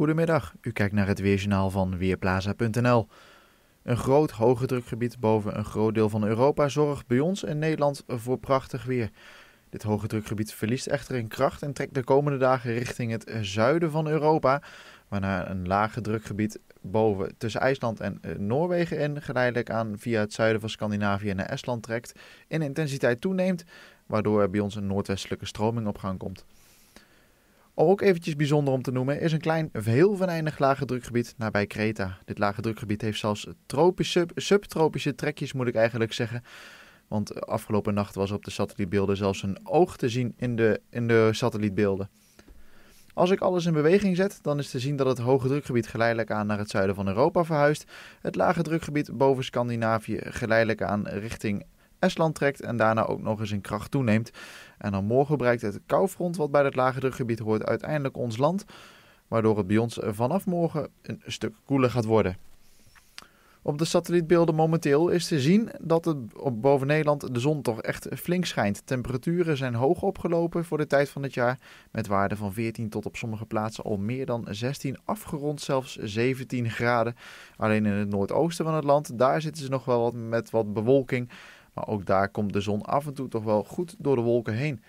Goedemiddag, u kijkt naar het weerjournaal van Weerplaza.nl. Een groot hoge drukgebied boven een groot deel van Europa zorgt bij ons in Nederland voor prachtig weer. Dit hoge drukgebied verliest echter in kracht en trekt de komende dagen richting het zuiden van Europa, waarna een lage drukgebied boven tussen IJsland en eh, Noorwegen in geleidelijk aan via het zuiden van Scandinavië naar Estland trekt, in intensiteit toeneemt, waardoor er bij ons een noordwestelijke stroming op gang komt. Ook eventjes bijzonder om te noemen is een klein, heel venijnig lage drukgebied nabij Kreta. Dit lage drukgebied heeft zelfs tropische, subtropische trekjes, moet ik eigenlijk zeggen. Want afgelopen nacht was op de satellietbeelden zelfs een oog te zien in de, in de satellietbeelden. Als ik alles in beweging zet, dan is te zien dat het hoge drukgebied geleidelijk aan naar het zuiden van Europa verhuist, het lage drukgebied boven Scandinavië geleidelijk aan richting Estland trekt en daarna ook nog eens in kracht toeneemt. En dan morgen bereikt het koufront wat bij het lage drukgebied hoort uiteindelijk ons land, waardoor het bij ons vanaf morgen een stuk koeler gaat worden. Op de satellietbeelden momenteel is te zien dat het boven Nederland de zon toch echt flink schijnt. Temperaturen zijn hoog opgelopen voor de tijd van het jaar, met waarden van 14 tot op sommige plaatsen al meer dan 16, afgerond zelfs 17 graden. Alleen in het noordoosten van het land, daar zitten ze nog wel wat met wat bewolking. Maar ook daar komt de zon af en toe toch wel goed door de wolken heen.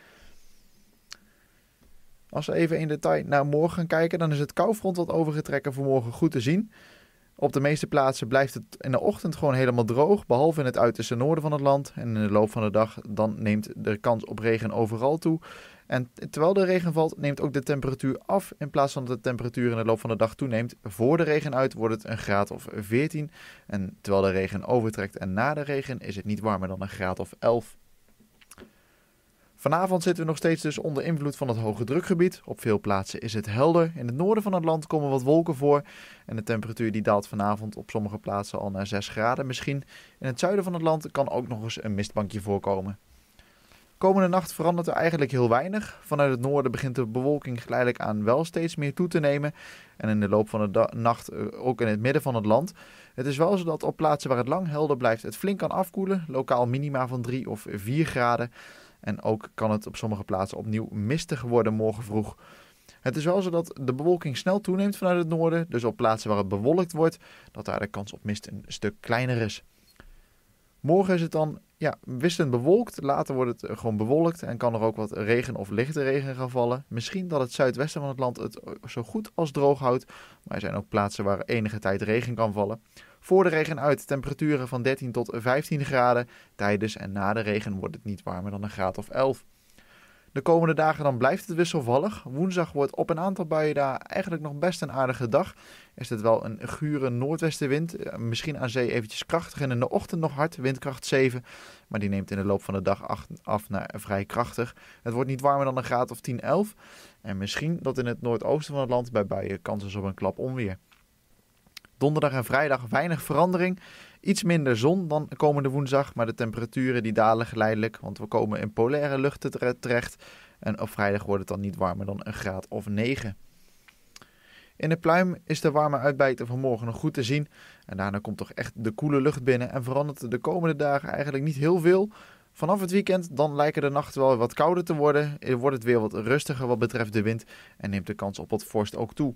Als we even in detail naar morgen gaan kijken, dan is het koufront wat overgetrekken voor morgen goed te zien. Op de meeste plaatsen blijft het in de ochtend gewoon helemaal droog, behalve in het uiterste noorden van het land. En in de loop van de dag dan neemt de kans op regen overal toe. En terwijl de regen valt, neemt ook de temperatuur af. In plaats van dat de temperatuur in de loop van de dag toeneemt, voor de regen uit wordt het een graad of 14. En terwijl de regen overtrekt en na de regen is het niet warmer dan een graad of 11. Vanavond zitten we nog steeds dus onder invloed van het hoge drukgebied. Op veel plaatsen is het helder. In het noorden van het land komen wat wolken voor. En de temperatuur die daalt vanavond op sommige plaatsen al naar 6 graden misschien. In het zuiden van het land kan ook nog eens een mistbankje voorkomen. Komende nacht verandert er eigenlijk heel weinig. Vanuit het noorden begint de bewolking geleidelijk aan wel steeds meer toe te nemen. En in de loop van de nacht eh, ook in het midden van het land. Het is wel zo dat op plaatsen waar het lang helder blijft het flink kan afkoelen. Lokaal minima van 3 of 4 graden. En ook kan het op sommige plaatsen opnieuw mistig worden morgen vroeg. Het is wel zo dat de bewolking snel toeneemt vanuit het noorden. Dus op plaatsen waar het bewolkt wordt, dat daar de kans op mist een stuk kleiner is. Morgen is het dan ja, wisselend bewolkt. Later wordt het eh, gewoon bewolkt en kan er ook wat regen of lichte regen gaan vallen. Misschien dat het zuidwesten van het land het eh, zo goed als droog houdt. Maar er zijn ook plaatsen waar enige tijd regen kan vallen. Voor de regen uit temperaturen van 13 tot 15 graden. Tijdens en na de regen wordt het niet warmer dan een graad of 11. De komende dagen dan blijft het wisselvallig. Woensdag wordt op een aantal buien daar eigenlijk nog best een aardige dag. Is het wel een gure noordwestenwind. Eh, misschien aan zee eventjes krachtig en in de ochtend nog hard, windkracht 7. Maar die neemt in de loop van de dag af naar vrij krachtig. Het wordt niet warmer dan een graad of 10, 11. En misschien dat in het noordoosten van het land bij buien kans is op een klap onweer. Donderdag en vrijdag weinig verandering. Iets minder zon dan komende woensdag, maar de temperaturen die dalen geleidelijk, want we komen in polaire lucht terecht. En op vrijdag wordt het dan niet warmer dan een graad of 9. In de pluim is de warme uitbijten morgen nog goed te zien. En daarna komt toch echt de koele lucht binnen en verandert de komende dagen eigenlijk niet heel veel. Vanaf het weekend dan lijken de nachten wel wat kouder te worden, eh, wordt het weer wat rustiger wat betreft de wind en neemt de kans op wat vorst ook toe.